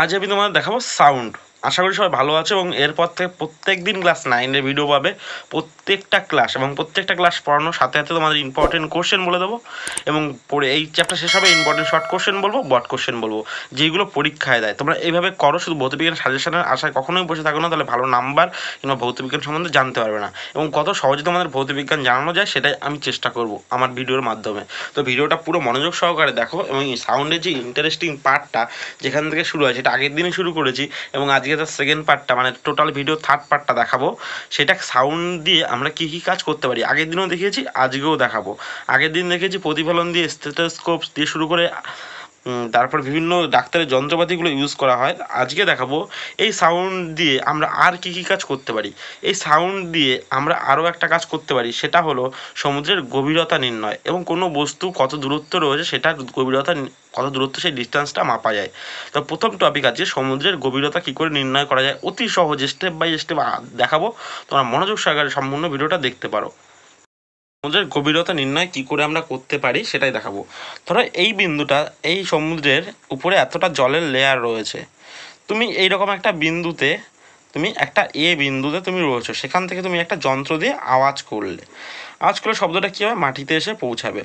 আজ আমি তোমাদের দেখাবো সাউন্ড আশা করি সবাই ভালো আছে এবং এরপর থেকে প্রত্যেক দিন ক্লাস নাইনের ভিডিও পাবে প্রত্যেকটা ক্লাস এবং প্রত্যেকটা ক্লাস পড়ানোর সাথে সাথে তোমাদের ইম্পর্টেন্ট কোশ্চেন বলে দেবো এবং পড়ে এই চ্যাপ্টার শেষ হবে ইম্পর্টেন্ট শর্ট কোশ্চেন বলবো বট কোশ্চেন বলবো যেগুলো পরীক্ষায় দেয় তোমরা এইভাবে করো শুধু ভৌতবিজ্ঞান সাজেশনের আশায় কখনোই বসে থাকো না তাহলে ভালো নাম্বার কিংবা ভৌতবিজ্ঞান সম্বন্ধে জানতে পারবে না এবং কত সহজে তোমাদের ভৌতবিজ্ঞান জানানো যায় সেটাই আমি চেষ্টা করব আমার ভিডিওর মাধ্যমে তো ভিডিওটা পুরো মনোযোগ সহকারে দেখো এবং সাউন্ডের যে ইন্টারেস্টিং পার্টটা যেখান থেকে শুরু হয় সেটা আগের দিনই শুরু করেছি এবং আজ আজকে তার সেকেন্ড পার্টটা মানে টোটাল ভিডিও থার্ড পার্টটা দেখাবো সেটা সাউন্ড দিয়ে আমরা কি কি কাজ করতে পারি আগের দিনও দেখিয়েছি আজকেও দেখাবো আগের দিন দেখেছি প্রতিফলন দিয়ে স্টেটাস্কোপ দিয়ে শুরু করে তারপর বিভিন্ন ডাক্তারের যন্ত্রপাতিগুলো ইউজ করা হয় আজকে দেখাবো এই সাউন্ড দিয়ে আমরা আর কি কি কাজ করতে পারি এই সাউন্ড দিয়ে আমরা আরও একটা কাজ করতে পারি সেটা হলো সমুদ্রের গভীরতা নির্ণয় এবং কোনো বস্তু কত দূরত্ব রয়েছে সেটার গভীরতা কত দূরত্ব সেই ডিস্টেন্সটা মাপা যায় তো প্রথম টপিক আছে সমুদ্রের গভীরতা কী করে নির্ণয় করা যায় অতি সহজে স্টেপ বাই স্টেপ দেখাবো তোমরা মনোযোগ সহকারে সম্পূর্ণ ভিডিওটা দেখতে পারো সমুদ্রের গভীরতা নির্ণয় কি করে আমরা করতে পারি সেটাই দেখাবো ধরো এই বিন্দুটা এই সমুদ্রের উপরে এতটা জলের লেয়ার রয়েছে তুমি এই রকম একটা বিন্দুতে তুমি একটা এ বিন্দুতে তুমি রয়েছো সেখান থেকে তুমি একটা যন্ত্র দিয়ে আওয়াজ করলে আওয়াজ করলে শব্দটা কী হবে মাটিতে এসে পৌঁছাবে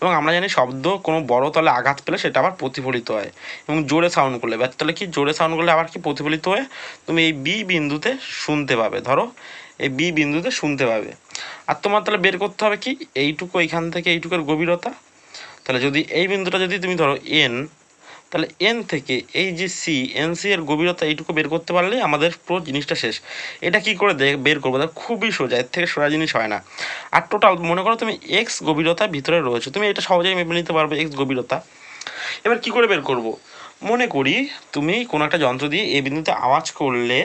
এবং আমরা জানি শব্দ কোনো বড় তলে আঘাত পেলে সেটা আবার প্রতিফলিত হয় এবং জোরে সাউন্ড করলে ব্যর্থ তলে কি জোরে সাউন্ড করলে আবার কি প্রতিফলিত হয়ে তুমি এই বি বিন্দুতে শুনতে পাবে ধরো এই বি বিন্দুতে শুনতে পাবে আর তোমার তাহলে বের করতে হবে কি এইটুকু এইখান থেকে এইটুকুর গভীরতা তাহলে যদি এই বিন্দুটা যদি তুমি ধরো এন তাহলে এন থেকে এই যে সি এন সি এর গভীরতা এইটুকু বের করতে পারলে আমাদের পুরো জিনিসটা শেষ এটা কি করে বের করবো তা খুবই সোজা এর থেকে সোজা জিনিস হয় না আর টোটাল মনে করো তুমি এক্স গভীরতা ভিতরে রয়েছে তুমি এটা সহজেই মেপে নিতে পারবে এক্স গভীরতা এবার কি করে বের করব মনে করি তুমি কোনো একটা যন্ত্র দিয়ে এই বিন্দুতে আওয়াজ করলে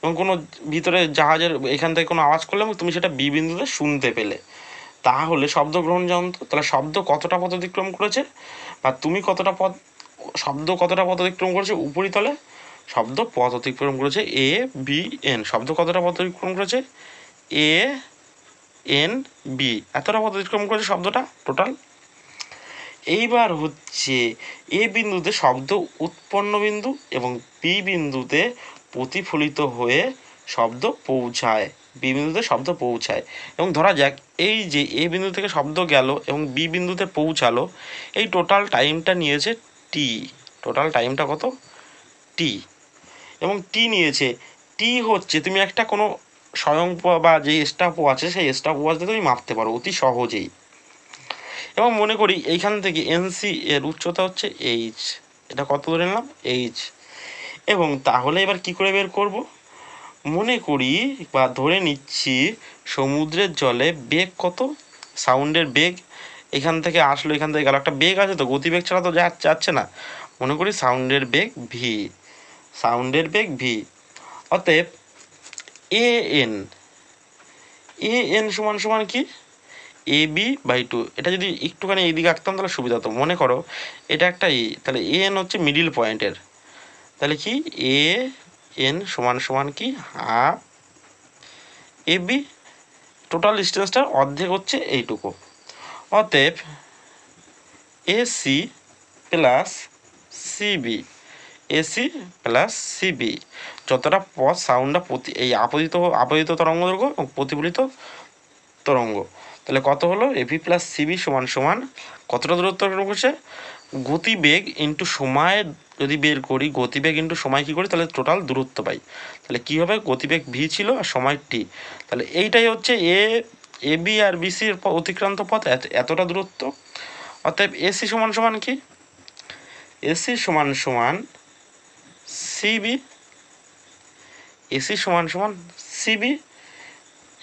এবং কোনো ভিতরে জাহাজের এখান থেকে কোনো আওয়াজ করলে তুমি সেটা বি বিন্দুতে শুনতে পেলে তাহলে শব্দ গ্রহণ যন্ত্র তাহলে শব্দ কতটা পথ অতিক্রম করেছে বা তুমি কতটা পথ শব্দ কতটা পথ অতিক্রম করেছে উপরিতলে শব্দ পথ অতিক্রম করেছে এ বি এন শব্দ কতটা পথ অতিক্রম করেছে এ এন বি এতটা পথ অতিক্রম করেছে শব্দটা টোটাল এইবার হচ্ছে এ বিন্দুতে শব্দ উৎপন্ন বিন্দু এবং বি বিন্দুতে প্রতিফলিত হয়ে শব্দ পৌঁছায় বি বিন্দুতে শব্দ পৌঁছায় এবং ধরা যাক এই যে এ বিন্দু থেকে শব্দ গেল এবং বি বিন্দুতে পৌঁছালো এই টোটাল টাইমটা নিয়েছে টি টোটাল টাইমটা কত টি এবং টি নিয়েছে টি হচ্ছে তুমি একটা কোনো স্বয়ং বা যে স্টাপও আছে সেই স্টাপ আছে তুমি মাপতে পারো অতি সহজেই এবং মনে করি এইখান থেকে এনসি এর উচ্চতা হচ্ছে এইচ এটা কত ধরে নিলাম এইচ এবং তাহলে এবার কি করে বের করব মনে করি বা ধরে নিচ্ছি সমুদ্রের জলে বেগ কত সাউন্ডের বেগ এখান থেকে আসলো এখান থেকে গেল একটা বেগ আছে তো গতিবেগ ছাড়া তো যা যাচ্ছে না মনে করি সাউন্ডের বেগ ভি সাউন্ডের বেগ ভি অতএব এ এন এ এন সমান সমান কি এ বি বাই টু এটা যদি একটুখানি এইদিকে আঁকতাম তাহলে সুবিধা হতো মনে করো এটা একটা ই তাহলে এ এন হচ্ছে মিডিল পয়েন্টের তাহলে কি এ এন সমান সমান কি হাফ এ বি টোটাল ডিস্টেন্সটার অর্ধেক হচ্ছে এইটুকু অতএব A C plus C B A C plus C B যতটা পথ সাউন্ডটা প্রতি এই আপোজিত আপোজিত তরঙ্গ দৈর্ঘ্য এবং প্রতিফলিত তরঙ্গ তাহলে কত হলো এপি প্লাস সিবি সমান সমান কতটা দূরত্ব করছে গতিবেগ ইন্টু সময়ের যদি বের করি গতিবেগ ইন্টু সময় কী করি তাহলে টোটাল দূরত্ব পাই তাহলে কী হবে গতিবেগ ভি ছিল আর সময় টি তাহলে এইটাই হচ্ছে এ এ বি আর বিসির অতিক্রান্ত পথ এতটা দূরত্ব অর্থাৎ এসি সমান সমান কি এসি সমান সমান সিবি এসি সমান সমান C B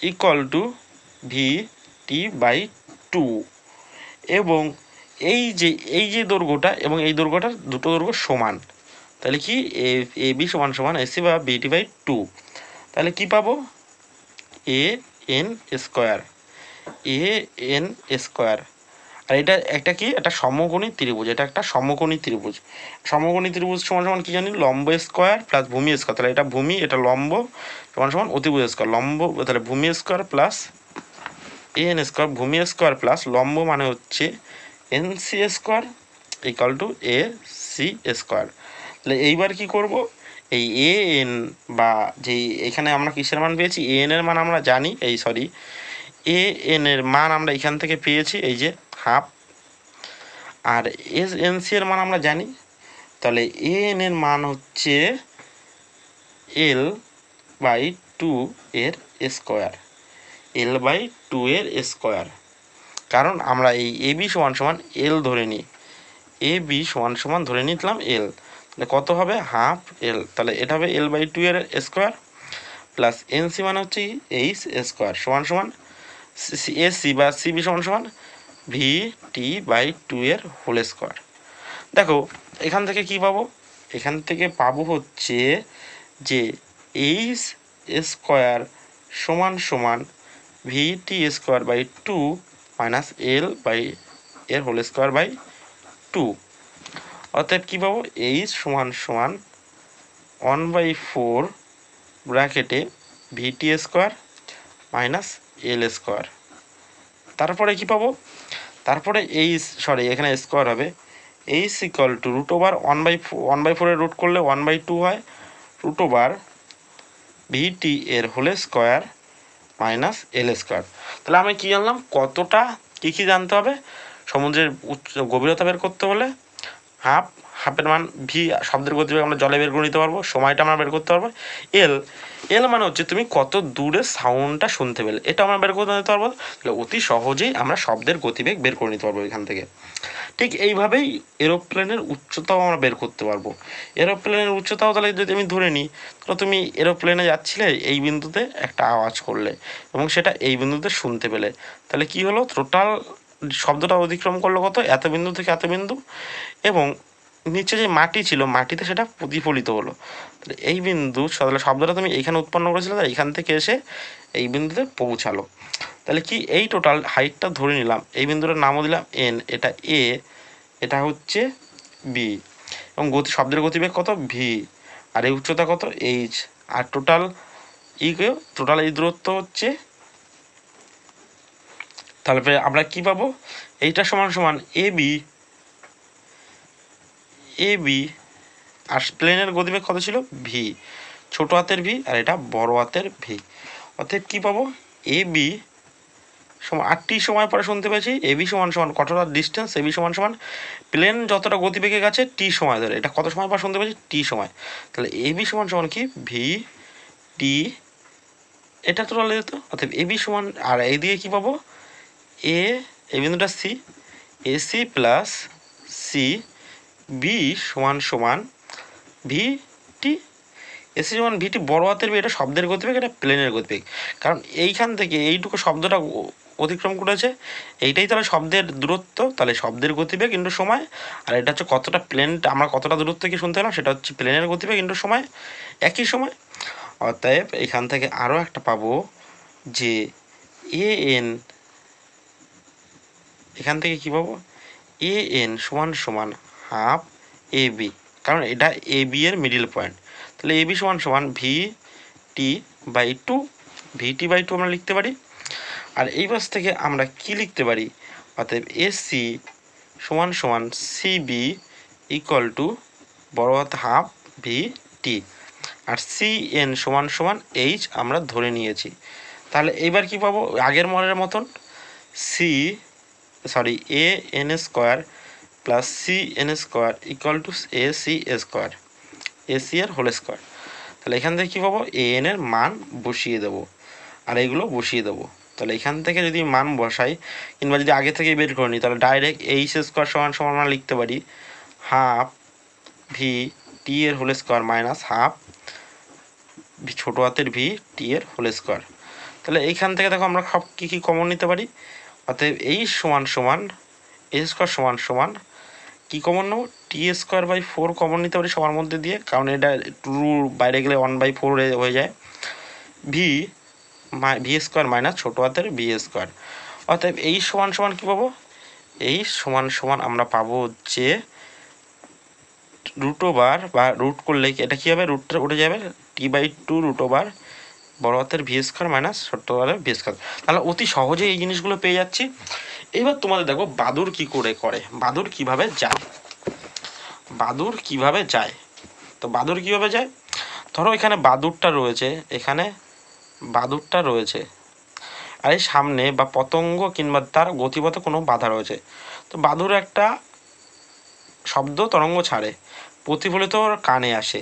equal to V T by two এবং এই যে এই যে দৈর্ঘ্যটা এবং এই দৈর্ঘ্যটার দুটো দৈর্ঘ্য সমান তাহলে কি এ বি সমান সমান এসি বা বিটি বাই টু তাহলে কি পাবো A N square A N square আর এটা একটা কি একটা সমকোণী ত্রিভুজ এটা একটা সমকোণী ত্রিভুজ সমকোণী ত্রিভুজ সমান সমান কী জানি লম্ব স্কোয়ার প্লাস ভূমি স্কোয়ার তাহলে এটা ভূমি এটা লম্ব সমান সমান অতিভুজ স্কোয়ার লম্ব তাহলে ভূমি স্কোয়ার প্লাস এন স্কোয়ার ভূমি স্কোয়ার প্লাস লম্ব মানে হচ্ছে N C square equal to A C square তাহলে এইবার কি করব এই এ এন বা যেই এখানে আমরা কিসের মান পেয়েছি এ এর মান আমরা জানি এই সরি এ এন এর মান আমরা এখান থেকে পেয়েছি এই যে হাফ আর এস এন সি এর মান আমরা জানি তাহলে এ এন এর মান হচ্ছে এল বাই টু এর স্কোয়ার এল বাই টু এর স্কোয়ার কারণ আমরা এই এ বি সমান সমান এল ধরে নিই এ বি সমান সমান ধরে নিলাম এল কত হবে হাফ এল তাহলে এটা হবে এল বাই টু এর স্কোয়ার প্লাস এন সি মানে হচ্ছে এইচ স্কোয়ার সমান সমান এ সি বা সি বি সমান সমান ভি টি বাই টু এর হোল স্কোয়ার দেখো এখান থেকে কি পাবো এখান থেকে পাবো হচ্ছে যে এইচ স্কোয়ার সমান সমান V T square by two minus L by এর হোল স্কোয়ার বাই টু অতএব কী পাবো এইচ সমান সমান ওয়ান বাই ফোর ব্র্যাকেটে V T square minus L square তারপরে কি পাবো তারপরে এইচ সরি এখানে স্কোয়ার হবে H equal to root over one by one by ফোরের রুট করলে ওয়ান বাই টু হয় রুট ওভার ভিটি এর whole square minus L square তাহলে আমি কী জানলাম কতটা কী কী জানতে হবে সমুদ্রের উচ্চ গভীরতা বের করতে হলে হাফ হাফের মান ভি শব্দের গতিবেগ আমরা জলে বের করে নিতে পারবো সময়টা আমরা বের করতে পারবো এল এল মানে হচ্ছে তুমি কত দূরে সাউন্ডটা শুনতে পেলে এটা আমরা বের করে নিতে পারবো তাহলে অতি সহজেই আমরা শব্দের গতিবেগ বের করে নিতে পারবো এখান থেকে ঠিক এইভাবেই এরোপ্লেনের উচ্চতাও আমরা বের করতে পারবো এরোপ্লেনের উচ্চতাও তাহলে যদি আমি ধরে নিই তাহলে তুমি এরোপ্লেনে যাচ্ছিলে এই বিন্দুতে একটা আওয়াজ করলে এবং সেটা এই বিন্দুতে শুনতে পেলে তাহলে কি হলো টোটাল শব্দটা অতিক্রম করলো কত এত বিন্দু থেকে এত বিন্দু এবং নিচে যে মাটি ছিল মাটিতে সেটা প্রতিফলিত হলো তাহলে এই বিন্দু তাহলে শব্দটা তুমি এখানে উৎপন্ন করেছিলে তাহলে এখান থেকে এসে এই বিন্দুতে পৌঁছালো তাহলে কি এই টোটাল হাইটটা ধরে নিলাম এই বিন্দুটার নামও দিলাম এন এটা এ এটা হচ্ছে বি এবং গতি শব্দের গতিবেগ কত ভি আর এই উচ্চতা কত এইচ আর টোটাল ইকে টোটাল এই দূরত্ব হচ্ছে তাহলে আমরা কি পাবো এইটা সমান সমান এ বি এ বি আর প্লেনের গতিবেগ কত ছিল ভি ছোট হাতের ভি আর এটা বড় হাতের ভি অর্থাৎ কি পাবো এ বি আটটি সময় পরে শুনতে পেয়েছি এবি সমান সমান কতটা ডিস্টেন্স এবি সমান সমান প্লেন যতটা গতিবেগে গেছে টি সময় ধরে এটা কত সময় পর শুনতে পেয়েছি টি সময় তাহলে এবি সমান সমান কি ভি টি এটা তো রলে যেত অর্থাৎ এবি সমান আর এই দিকে কী পাবো এ এ বিন্দুটা C A C plus C B সমান সমান ভি টি এসি যেমন ভিটি বড় হাতের বি এটা শব্দের গতিবেগ এটা প্লেনের গতিবেগ কারণ এইখান থেকে এইটুকু শব্দটা অতিক্রম করেছে এইটাই তাহলে শব্দের দূরত্ব তাহলে শব্দের গতিবেগ ইন্টু সময় আর এটা হচ্ছে কতটা প্লেনটা আমরা কতটা দূরত্ব কি শুনতে পেলাম সেটা হচ্ছে প্লেনের গতিবেগ ইন্টু সময় একই সময় অতএব এখান থেকে আরও একটা পাব যে এ এন এখান থেকে কী পাবো এ এন সমান সমান হাফ এ বি কারণ এটা এ বি এর মিডিল পয়েন্ট তাহলে এ বি সমান সমান V T by two V T by two আমরা লিখতে পারি আর এই বাস থেকে আমরা কি লিখতে পারি অতএব এসি সমান সমান সিবি ইকুয়াল টু বড় হাত হাফ ভি টি আর সি এন সমান সমান এইচ আমরা ধরে নিয়েছি তাহলে এইবার কি পাবো আগের মলের মতন C sorry A N square plus C N square equal to A C square A C আর হোল স্কোয়ার তাহলে এখান থেকে কী পাবো এ এনের মান বসিয়ে দেবো আর এগুলো বসিয়ে দেবো তাহলে এখান থেকে যদি মান বসাই কিংবা যদি আগে থেকে বের করে নিই তাহলে ডাইরেক্ট এইচ স্কোয়ার সমান সমান আমরা লিখতে পারি হাফ ভি টি এর হোল স্কোয়ার মাইনাস হাফ ছোটো হাতের ভি টি এর হোল স্কোয়ার তাহলে এইখান থেকে দেখো আমরা সব কী কী কমন নিতে পারি অতএব এই সমান সমান এ স্কোয়ার সমান সমান কী কমন নেবো T square by four common নিতে পারি সবার মধ্যে দিয়ে কারণ এটা টু বাইরে গেলে ওয়ান বাই ফোর হয়ে যায় ভি বি স্কোয়ার মাইনাস ছোটো হাতের বি স্কোয়ার অর্থাৎ এই সমান সমান কী পাবো এই সমান সমান আমরা পাবো যে রুট ওভার বা রুট করলে এটা কী হবে রুটটা উঠে যাবে T by two root over বড় হাতের ভি স্কোয়ার মাইনাস ছোট্ট হাতের ভি স্কোয়ার তাহলে অতি সহজে এই জিনিসগুলো পেয়ে যাচ্ছি এবার তোমাদের দেখো বাদুর কি করে করে বাদুর কিভাবে যায় বাদুর কিভাবে যায় তো বাদুর কিভাবে যায় ধরো এখানে বাদুরটা রয়েছে এখানে বাদুরটা রয়েছে আর এই সামনে বা পতঙ্গ কিংবা তার গতিপথে কোনো বাধা রয়েছে তো বাদুর একটা শব্দ তরঙ্গ ছাড়ে প্রতিফলিত ওর কানে আসে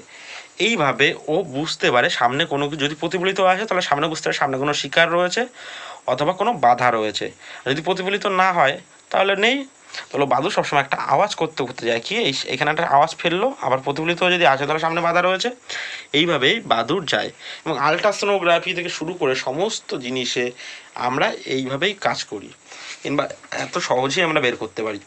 এইভাবে ও বুঝতে পারে সামনে কোনো যদি প্রতিফলিত আসে তাহলে সামনে বুঝতে পারে সামনে কোনো শিকার রয়েছে অথবা কোনো বাধা রয়েছে যদি প্রতিফলিত না হয় তাহলে নেই তাহলে বাদুর সবসময় একটা আওয়াজ করতে করতে যায় কি এই এখানে একটা আওয়াজ ফেললো আবার প্রতিফলিত হয়ে যদি আসে তাহলে সামনে বাধা রয়েছে এইভাবেই বাদুর যায় এবং আলট্রাসোনোগ্রাফি থেকে শুরু করে সমস্ত জিনিসে আমরা এইভাবেই কাজ করি কিংবা এত সহজেই আমরা বের করতে পারি